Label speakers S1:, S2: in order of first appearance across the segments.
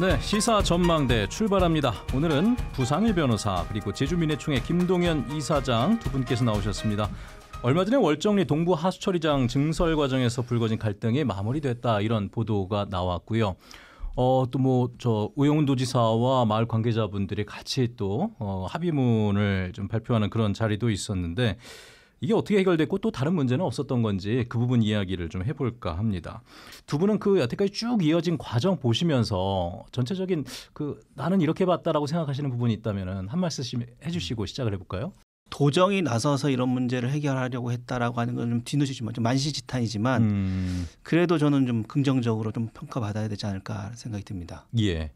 S1: 네, 시사 전망대 출발합니다. 오늘은 부상일 변호사 그리고 제주민해충의 김동현 이사장 두 분께서 나오셨습니다. 얼마 전에 월정리 동부 하수처리장 증설 과정에서 불거진 갈등이 마무리됐다 이런 보도가 나왔고요. 어, 또 뭐 저 우영훈 도지사와 마을 관계자분들이 같이 또 어, 합의문을 좀 발표하는 그런 자리도 있었는데 이게 어떻게 해결됐고 또 다른 문제는 없었던 건지 그 부분 이야기를 좀 해볼까 합니다. 두 분은 그 여태까지 쭉 이어진 과정 보시면서 전체적인 그
S2: 나는 이렇게 봤다라고 생각하시는 부분이 있다면 한 말씀 해주시고 시작을 해볼까요? 도정이 나서서 이런 문제를 해결하려고 했다라고 하는 건좀 뒤늦지만 좀 만시지탄이지만 음. 그래도 저는 좀 긍정적으로 좀 평가받아야 되지 않을까 생각이 듭니다.
S1: 예.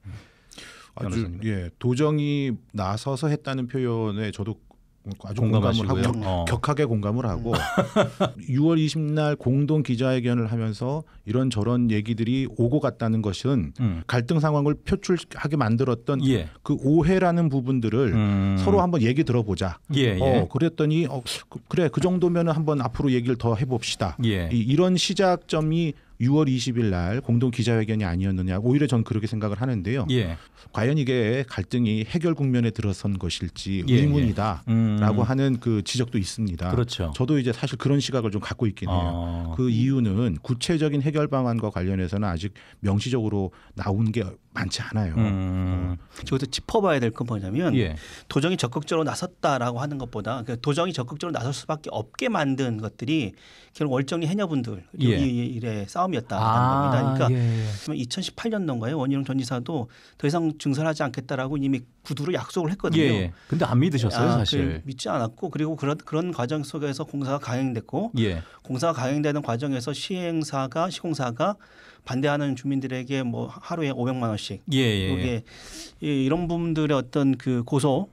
S3: 아주 변호사님. 예 도정이 나서서 했다는 표현에 저도 아주 공감을 하고 어. 격하게 공감을 하고 6월 20날 공동 기자회견을 하면서 이런 저런 얘기들이 오고 갔다는 것은 음. 갈등 상황을 표출하게 만들었던 예. 그 오해라는 부분들을 음. 서로 한번 얘기 들어보자. 예, 어, 예. 어, 그랬더니 어, 그, 그래 그 정도면은 한번 앞으로 얘기를 더 해봅시다. 예. 이, 이런 시작점이 6월 20일 날 공동 기자회견이 아니었느냐 오히려 전 그렇게 생각을 하는데요. 예. 과연 이게 갈등이 해결 국면에 들어선 것일지 예, 예. 의문이다라고 예. 음. 하는 그 지적도 있습니다. 그렇죠. 저도 이제 사실 그런 시각을 좀 갖고 있긴 해요. 아. 그 이유는 구체적인 해결 방안과 관련해서는 아직 명시적으로 나온 게 많지 않아요. 음.
S2: 어. 저것도 짚어봐야 될 건 뭐냐면 예. 도정이 적극적으로 나섰다라고 하는 것보다 그 도정이 적극적으로 나설 수밖에 없게 만든 것들이 결국 월정리 해녀분들 예. 이 일에 싸움 싸움이었다는 아, 겁니다. 그러니까 예. 2018년도인가요? 예. 원희룡 전 지사도 더 이상 증설하지 않겠다라고 이미 구두로 약속을 했거든요. 예. 예. 근데 안 믿으셨어요, 아, 그 사실. 믿지 않았고 그리고 그런 그런 과정 속에서 공사가 강행됐고 예. 공사가 강행되는 과정에서 시행사가 시공사가 반대하는 주민들에게 뭐 하루에 500만 원씩 예. 이게 예, 이런 부분들의 어떤 그 고소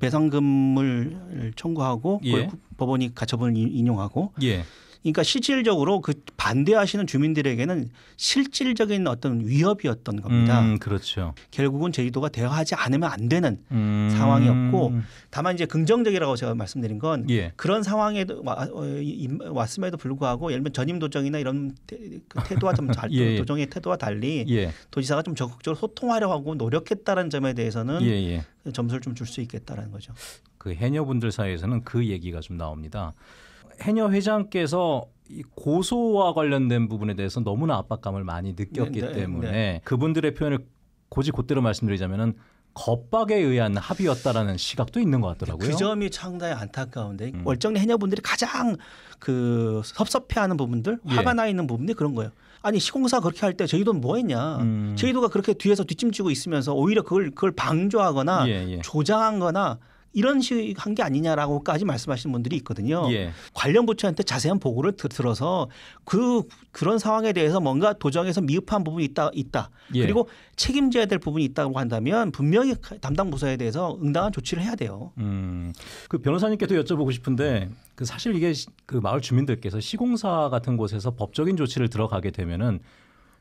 S2: 배상금을 청구하고 예. 법원이 가처분을 인용하고 예. 그러니까 실질적으로 그 반대하시는 주민들에게는 실질적인 어떤 위협이었던 겁니다. 음, 그렇죠. 결국은 제주도가 대화하지 않으면 안 되는 음. 상황이었고 다만 이제 긍정적이라고 제가 말씀드린 건 예. 그런 상황에 어, 왔음에도 불구하고 예를 들면 전임 도정이나 이런 그 태도와 좀 잘, 예, 예. 도정의 태도와 달리 예. 도지사가 좀 적극적으로 소통하려고 하고 노력했다는 점에 대해서는 예예. 예. 점수를 좀 줄 수 있겠다라는 거죠.
S1: 그 해녀분들 사이에서는 그 얘기가 좀 나옵니다. 해녀 회장께서 이 고소와 관련된 부분에 대해서 너무나 압박감을 많이 느꼈기 네, 네, 때문에 네. 그분들의 표현을 고지 곧대로 말씀드리자면은 겁박에 의한 합의였다라는 시각도 있는 것 같더라고요. 그
S2: 점이 상당히 안타까운데 음. 월정리 해녀분들이 가장 그 섭섭해하는 부분들, 예. 화가 나 있는 부분이 그런 거예요. 아니 시공사 그렇게 할 때저희도 뭐했냐? 음. 저희도가 그렇게 뒤에서 뒷짐지고 있으면서 오히려 그걸 그걸 방조하거나 예, 예. 조장한거나 이런 식 한 게 아니냐라고까지 말씀하시는 분들이 있거든요. 예. 관련 부처한테 자세한 보고를 들어서 그 그런 상황에 대해서 뭔가 도정에서 미흡한 부분이 있다 있다. 예. 그리고 책임져야 될 부분이 있다고 한다면 분명히 담당 부서에 대해서 응당한 조치를 해야 돼요. 음. 그 변호사님께도 여쭤보고
S1: 싶은데 그 사실 이게 그 마을 주민들께서 시공사 같은 곳에서 법적인 조치를 들어가게 되면은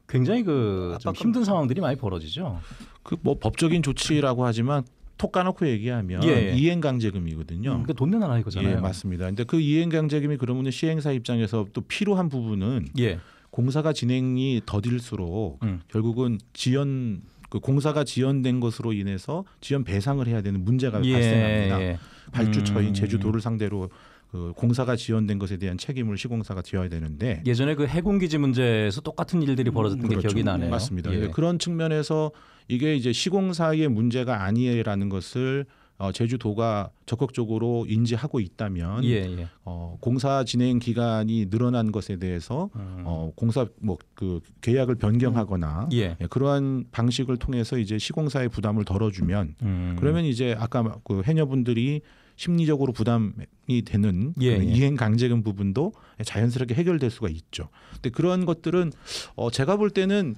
S1: 굉장히 그좀 힘든 상황들이 많이 벌어지죠. 그 뭐 법적인 조치라고 하지만 톡 까놓고 얘기하면 예. 예. 이행강제금이거든요. 음, 그러니까 내놔라 이거잖아요. 예,
S3: 맞습니다. 근데 그 이행강제금이 그러면 시행사 입장에서 또 필요한 부분은 예. 공사가 진행이 더딜수록 음. 결국은 지연 그 공사가 지연된 것으로 인해서 지연 배상을 해야 되는 문제가 예. 발생합니다. 예. 발주처인 음. 제주도를 상대로 그 공사가 지연된 것에 대한 책임을 시공사가 지어야 되는데
S1: 예전에 그 해군기지 문제에서 똑같은 일들이 벌어졌던 음, 그렇죠. 게 기억이 나네요. 맞습니다. 예. 그런 측면에서 이게 이제 시공사의
S3: 문제가 아니라는 것을 어, 제주도가 적극적으로 인지하고 있다면 예, 예. 어, 공사 진행 기간이 늘어난 것에 대해서 음. 어, 공사 뭐 그 계약을 변경하거나 음. 예. 예. 그러한 방식을 통해서 이제 시공사의 부담을 덜어주면 음. 그러면 이제 아까 그 해녀분들이 심리적으로 부담이 되는 예, 예, 이행 강제금 부분도 자연스럽게 해결될 수가 있죠. 근데 그런 것들은 어 제가 볼 때는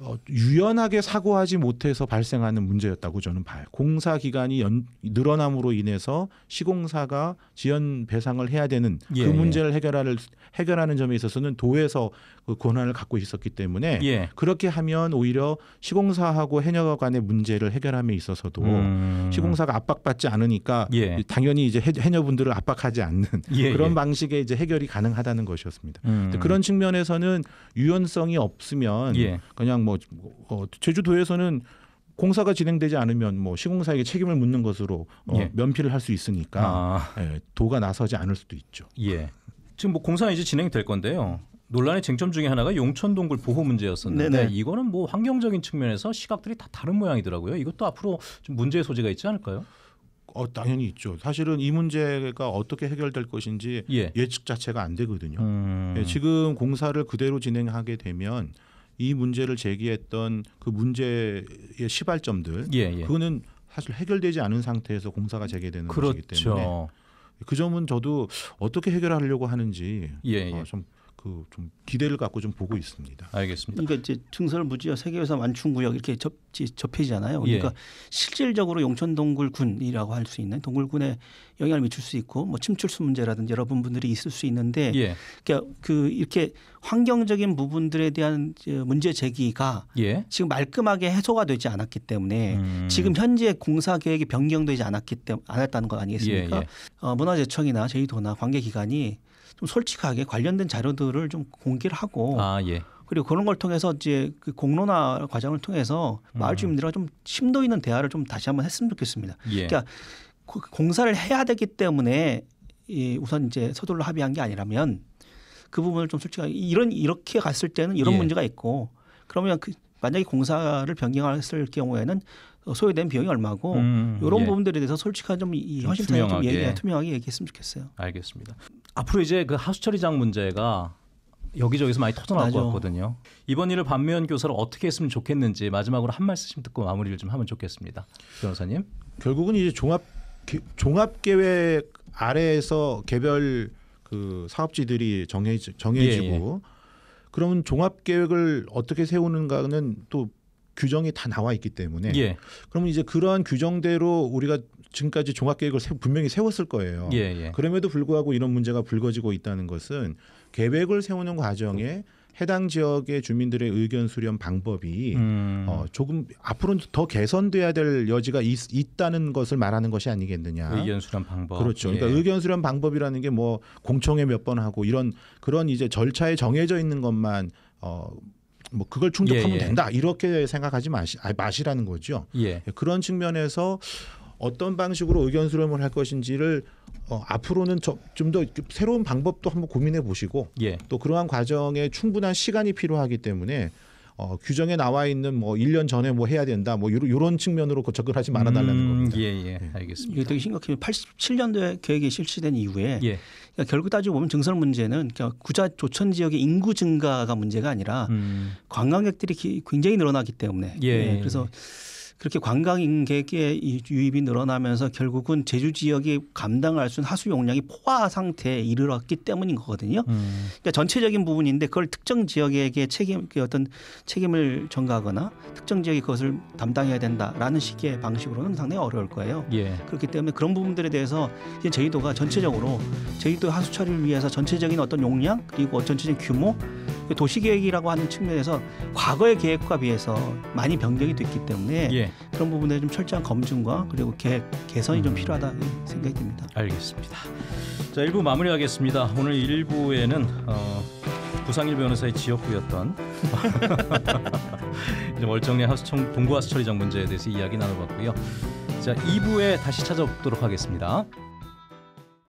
S3: 어, 유연하게 사고하지 못해서 발생하는 문제였다고 저는 봐요. 공사 기간이 연, 늘어남으로 인해서 시공사가 지연 배상을 해야 되는 그 예, 그 문제를 해결할 해결하는 점에 있어서는 도에서 그 권한을 갖고 있었기 때문에 예. 그렇게 하면 오히려 시공사하고 해녀 간의 문제를 해결함에 있어서도 음. 시공사가 압박받지 않으니까 예. 당연히 이제 해녀분들을 압박하지 않는 예, 그런 방식의 이제 해결이 가능하다는 것이었습니다. 음. 그런 측면에서는 유연성이 없으면 그냥 그냥 뭐 어, 제주도에서는 공사가 진행되지 않으면 뭐 시공사에게 책임을 묻는 것으로 어, 예. 면피를 할 수 있으니까 아. 예, 도가 나서지 않을 수도 있죠.
S1: 예. 지금 뭐 공사 이제 진행이 될 건데요. 논란의 쟁점 중에 하나가 용천 동굴 보호 문제였었는데 네네. 네. 이거는 뭐 환경적인 측면에서 시각들이 다 다른 모양이더라고요. 이것도 앞으로 좀 문제의 소지가 있지 않을까요? 어 당연히 있죠. 사실은 이 문제가
S3: 어떻게 해결될 것인지 예. 측 자체가 안 되거든요. 음. 예, 지금 공사를 그대로 진행하게 되면 이 문제를 제기했던 그 문제의 시발점들 예, 예. 그거는 사실 해결되지 않은 상태에서 공사가 재개되는 그렇죠. 것이기 때문에 그렇죠.
S2: 그 점은 저도 어떻게 해결하려고 하는지
S3: 예, 어, 좀 그좀 기대를 갖고 좀 보고 있습니다. 알겠습니다.
S2: 그러니까 이제 증설무지와 세계유산 완충구역 이렇게 접, 접해지잖아요. 예. 그러니까 예. 실질적으로 용천동굴군이라고 할 수 있는 동굴군에 영향을 미칠 수 있고 뭐 침출수 문제라든지 여러 분들이 있을 수 있는데 예. 그러니까 그 이렇게 환경적인 부분들에 대한 문제 제기가 예. 지금 말끔하게 해소가 되지 않았기 때문에 음. 지금 현재 공사 계획이 변경되지 않았기 때문에 않았다는 거 아니겠습니까? 예, 예. 어, 문화재청이나 제주도나 관계기관이 좀 솔직하게 관련된 자료들을 좀 공개를 하고 아, 예. 그리고 그런 걸 통해서 이제 그 공론화 과정을 통해서 음. 마을 주민들과 좀 심도 있는 대화를 좀 다시 한번 했으면 좋겠습니다. 예. 그러니까 공사를 해야 되기 때문에 이 우선 이제 서둘러 합의한 게 아니라면 그 부분을 좀 솔직하게 이런 이렇게 갔을 때는 이런 예. 문제가 있고 그러면 그 만약에 공사를 변경했을 경우에는 어, 소요된 비용이 얼마고 음, 이런 예. 부분들에 대해서 솔직한 좀 허심탄회 인 좀, 좀얘 투명하게 얘기했으면 좋겠어요.
S1: 알겠습니다. 앞으로 이제 그 하수처리장 문제가 여기저기서 많이 터져나올 것 같거든요. 이번 일을 반면 교사를 어떻게 했으면 좋겠는지 마지막으로 한 말씀 듣고 마무리를 좀 하면 좋겠습니다. 변호사님. 결국은 이제 종합 종합 계획
S3: 아래에서 개별 그 사업지들이 정해 정해지고 예, 예. 그러면 종합 계획을 어떻게 세우는가는 또 규정이 다 나와 있기 때문에 예. 그러면 이제 그러한 규정대로 우리가 지금까지 종합계획을 분명히 세웠을 거예요. 예, 예. 그럼에도 불구하고 이런 문제가 불거지고 있다는 것은 계획을 세우는 과정에 해당 지역의 주민들의 의견 수렴 방법이 음. 어, 조금 앞으로는 더 개선돼야 될 여지가 있, 있다는 것을 말하는 것이 아니겠느냐.
S1: 의견 수렴 방법. 그렇죠. 그러니까 예. 그러니까
S3: 의견 수렴 방법이라는 게 뭐 공청회 몇 번 하고 이런 그런 이제 절차에 정해져 있는 것만 어, 뭐 그걸 충족하면 예, 예, 된다 이렇게 생각하지 마시 마시라는 거죠. 예. 예, 그런 측면에서 어떤 방식으로 의견 수렴을 할 것인지를 어, 앞으로는 좀 더 새로운 방법도 한번 고민해 보시고 또 그러한 과정에 충분한 시간이 필요하기 때문에 어, 규정에 나와 있는 뭐 1년 전에 뭐 해야 된다 뭐 요런,
S2: 측면으로 접근하지 말아 달라는 음, 겁니다. 예, 예. 예. 알겠습니다. 이게 되게 심각해요. 87년도에 계획이 실시된 이후에 예. 그러니까 결국 따지고 보면 증설 문제는 그러니까 구자 조천 지역의 인구 증가가 문제가 아니라 음. 관광객들이 기, 굉장히 늘어나기 때문에 예, 예. 예. 그래서 예. 그렇게 관광객의 유입이 늘어나면서 결국은 제주 지역이 감당할 수 있는 하수 용량이 포화 상태에 이르렀기 때문인 거거든요. 음. 그러니까 전체적인 부분인데 그걸 특정 지역에게 책임 그 어떤 책임을 전가하거나 특정 지역이 그것을 담당해야 된다라는 식의 방식으로는 상당히 어려울 거예요. 예. 그렇기 때문에 그런 부분들에 대해서 제주도가 전체적으로 제주도 하수 처리를 위해서 전체적인 어떤 용량 그리고 전체적인 규모 그 도시계획이라고 하는 측면에서 과거의 계획과 비해서 많이 변경이 됐기 때문에 예. 그런 부분에 좀 철저한 검증과 그리고 계획 개선이 좀 음. 필요하다 생각이 듭니다.
S1: 알겠습니다. 자, 1부 마무리하겠습니다. 오늘 1부에는 어, 부상일 변호사의 지역구였던 월정리 하수청 동구하수처리장 문제에 대해서
S2: 이야기 나눠봤고요. 자, 2부에 다시 찾아뵙도록 하겠습니다.